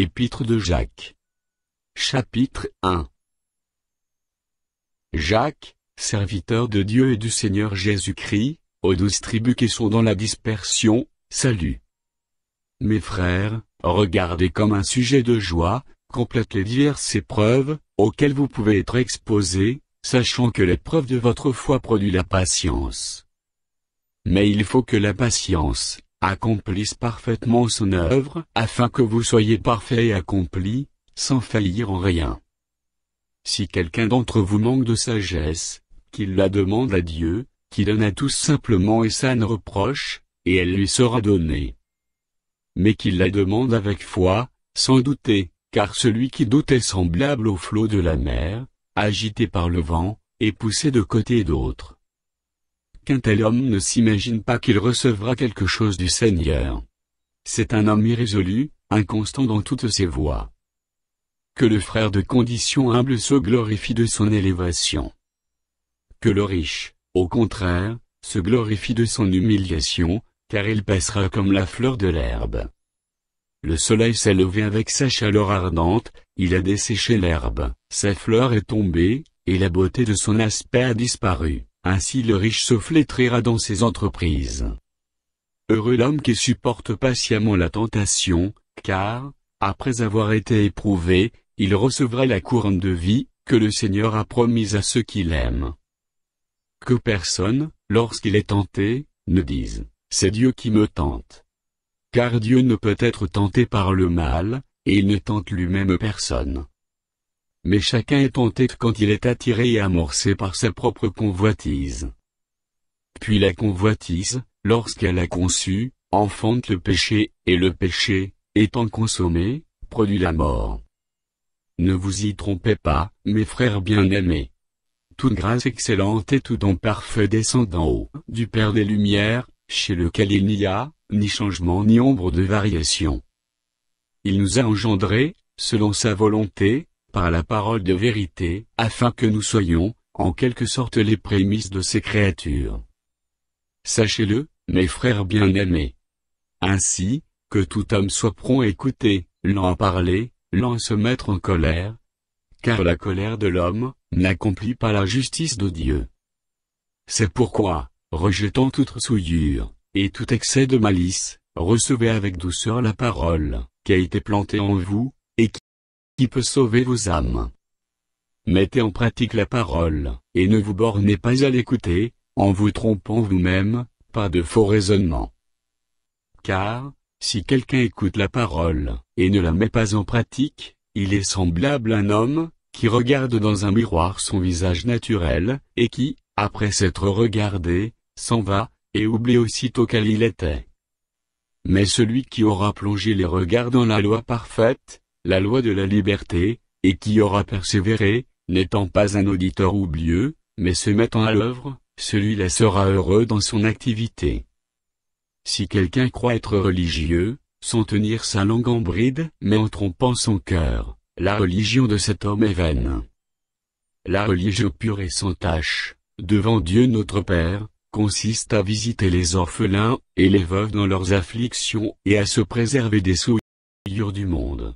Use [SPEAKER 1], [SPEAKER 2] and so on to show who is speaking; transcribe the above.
[SPEAKER 1] Épître de Jacques. Chapitre 1 Jacques, serviteur de Dieu et du Seigneur Jésus-Christ, aux douze tribus qui sont dans la dispersion, salut. Mes frères, regardez comme un sujet de joie, complète les diverses épreuves, auxquelles vous pouvez être exposés, sachant que l'épreuve de votre foi produit la patience. Mais il faut que la patience, accomplisse parfaitement son œuvre, afin que vous soyez parfait et accompli sans faillir en rien. Si quelqu'un d'entre vous manque de sagesse, qu'il la demande à Dieu, qui donne à tous simplement et sans reproche, et elle lui sera donnée. Mais qu'il la demande avec foi, sans douter, car celui qui doute est semblable au flot de la mer, agité par le vent, et poussé de côté et d'autre qu'un tel homme ne s'imagine pas qu'il recevra quelque chose du Seigneur. C'est un homme irrésolu, inconstant dans toutes ses voies. Que le frère de condition humble se glorifie de son élévation. Que le riche, au contraire, se glorifie de son humiliation, car il passera comme la fleur de l'herbe. Le soleil s'est levé avec sa chaleur ardente, il a desséché l'herbe, sa fleur est tombée, et la beauté de son aspect a disparu. Ainsi le riche se flétrira dans ses entreprises. Heureux l'homme qui supporte patiemment la tentation, car, après avoir été éprouvé, il recevra la couronne de vie, que le Seigneur a promise à ceux qui l'aiment. Que personne, lorsqu'il est tenté, ne dise, c'est Dieu qui me tente. Car Dieu ne peut être tenté par le mal, et il ne tente lui-même personne mais chacun est en tête quand il est attiré et amorcé par sa propre convoitise. Puis la convoitise, lorsqu'elle a conçu, enfante le péché, et le péché, étant consommé, produit la mort. Ne vous y trompez pas, mes frères bien-aimés. Toute grâce excellente et tout don parfait descend d'en haut, du Père des Lumières, chez lequel il n'y a, ni changement ni ombre de variation. Il nous a engendrés, selon sa volonté, par la parole de vérité, afin que nous soyons, en quelque sorte les prémices de ces créatures. Sachez-le, mes frères bien-aimés. Ainsi, que tout homme soit prompt à écouter, l'en parler, l'en se mettre en colère, car la colère de l'homme, n'accomplit pas la justice de Dieu. C'est pourquoi, rejetant toute souillure, et tout excès de malice, recevez avec douceur la parole, qui a été plantée en vous, qui peut sauver vos âmes. Mettez en pratique la parole, et ne vous bornez pas à l'écouter, en vous trompant vous-même, pas de faux raisonnements. Car, si quelqu'un écoute la parole, et ne la met pas en pratique, il est semblable à un homme, qui regarde dans un miroir son visage naturel, et qui, après s'être regardé, s'en va, et oublie aussitôt quel il était. Mais celui qui aura plongé les regards dans la loi parfaite, la loi de la liberté, et qui aura persévéré, n'étant pas un auditeur oublieux, mais se mettant à l'œuvre, celui-là sera heureux dans son activité. Si quelqu'un croit être religieux, sans tenir sa langue en bride, mais en trompant son cœur, la religion de cet homme est vaine. La religion pure et sans tâche, devant Dieu notre Père, consiste à visiter les orphelins et les veuves dans leurs afflictions et à se préserver des souillures du monde.